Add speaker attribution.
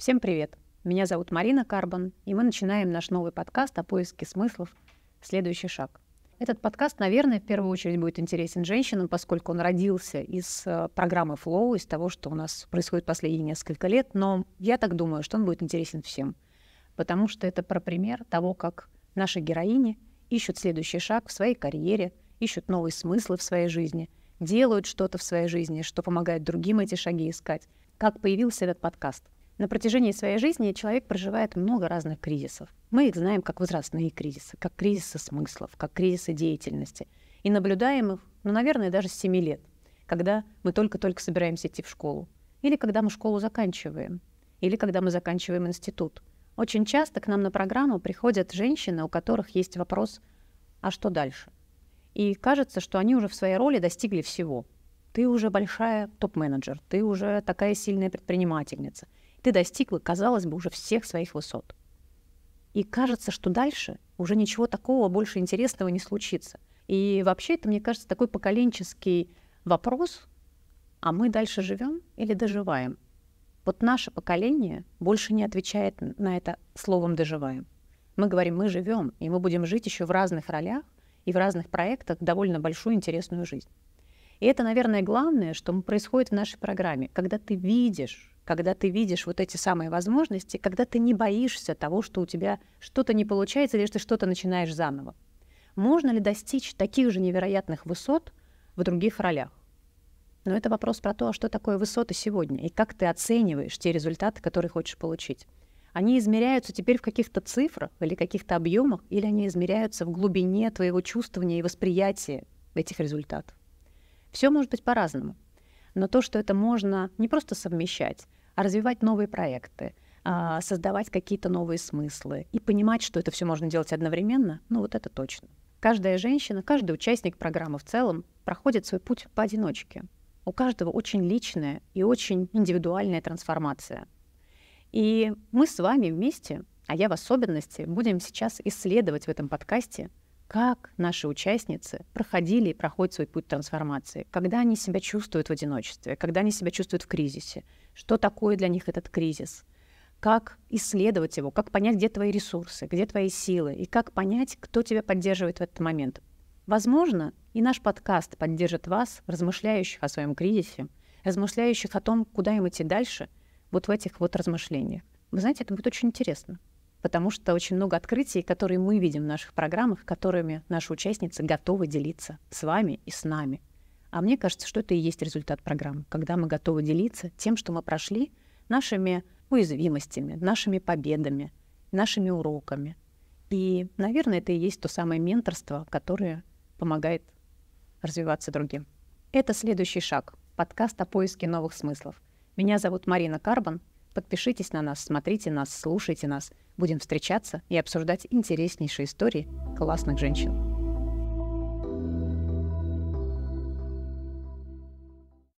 Speaker 1: Всем привет! Меня зовут Марина Карбон, и мы начинаем наш новый подкаст о поиске смыслов «Следующий шаг». Этот подкаст, наверное, в первую очередь будет интересен женщинам, поскольку он родился из э, программы Flow, из того, что у нас происходит последние несколько лет, но я так думаю, что он будет интересен всем, потому что это про пример того, как наши героини ищут следующий шаг в своей карьере, ищут новые смыслы в своей жизни, делают что-то в своей жизни, что помогает другим эти шаги искать. Как появился этот подкаст – на протяжении своей жизни человек проживает много разных кризисов. Мы их знаем как возрастные кризисы, как кризисы смыслов, как кризисы деятельности. И наблюдаем их, ну, наверное, даже с 7 лет, когда мы только-только собираемся идти в школу. Или когда мы школу заканчиваем. Или когда мы заканчиваем институт. Очень часто к нам на программу приходят женщины, у которых есть вопрос «А что дальше?». И кажется, что они уже в своей роли достигли всего. Ты уже большая топ-менеджер, ты уже такая сильная предпринимательница – ты достигла, казалось бы, уже всех своих высот. И кажется, что дальше уже ничего такого больше интересного не случится. И вообще это, мне кажется, такой поколенческий вопрос, а мы дальше живем или доживаем? Вот наше поколение больше не отвечает на это словом «доживаем». Мы говорим, мы живем, и мы будем жить еще в разных ролях и в разных проектах довольно большую интересную жизнь. И это, наверное, главное, что происходит в нашей программе. Когда ты видишь, когда ты видишь вот эти самые возможности, когда ты не боишься того, что у тебя что-то не получается или что ты что-то начинаешь заново. Можно ли достичь таких же невероятных высот в других ролях? Но это вопрос про то, а что такое высоты сегодня и как ты оцениваешь те результаты, которые хочешь получить. Они измеряются теперь в каких-то цифрах или каких-то объемах, или они измеряются в глубине твоего чувствования и восприятия этих результатов. Все может быть по-разному но то, что это можно не просто совмещать, а развивать новые проекты, а, создавать какие-то новые смыслы и понимать, что это все можно делать одновременно, ну вот это точно. Каждая женщина, каждый участник программы в целом проходит свой путь поодиночке. У каждого очень личная и очень индивидуальная трансформация. И мы с вами вместе, а я в особенности, будем сейчас исследовать в этом подкасте как наши участницы проходили и проходят свой путь трансформации, когда они себя чувствуют в одиночестве, когда они себя чувствуют в кризисе, что такое для них этот кризис, как исследовать его, как понять, где твои ресурсы, где твои силы, и как понять, кто тебя поддерживает в этот момент. Возможно, и наш подкаст поддержит вас, размышляющих о своем кризисе, размышляющих о том, куда им идти дальше, вот в этих вот размышлениях. Вы знаете, это будет очень интересно потому что очень много открытий, которые мы видим в наших программах, которыми наши участницы готовы делиться с вами и с нами. А мне кажется, что это и есть результат программы, когда мы готовы делиться тем, что мы прошли, нашими уязвимостями, нашими победами, нашими уроками. И, наверное, это и есть то самое менторство, которое помогает развиваться другим. Это следующий шаг. Подкаст о поиске новых смыслов. Меня зовут Марина Карбан, Подпишитесь на нас, смотрите нас, слушайте нас. Будем встречаться и обсуждать интереснейшие истории классных женщин.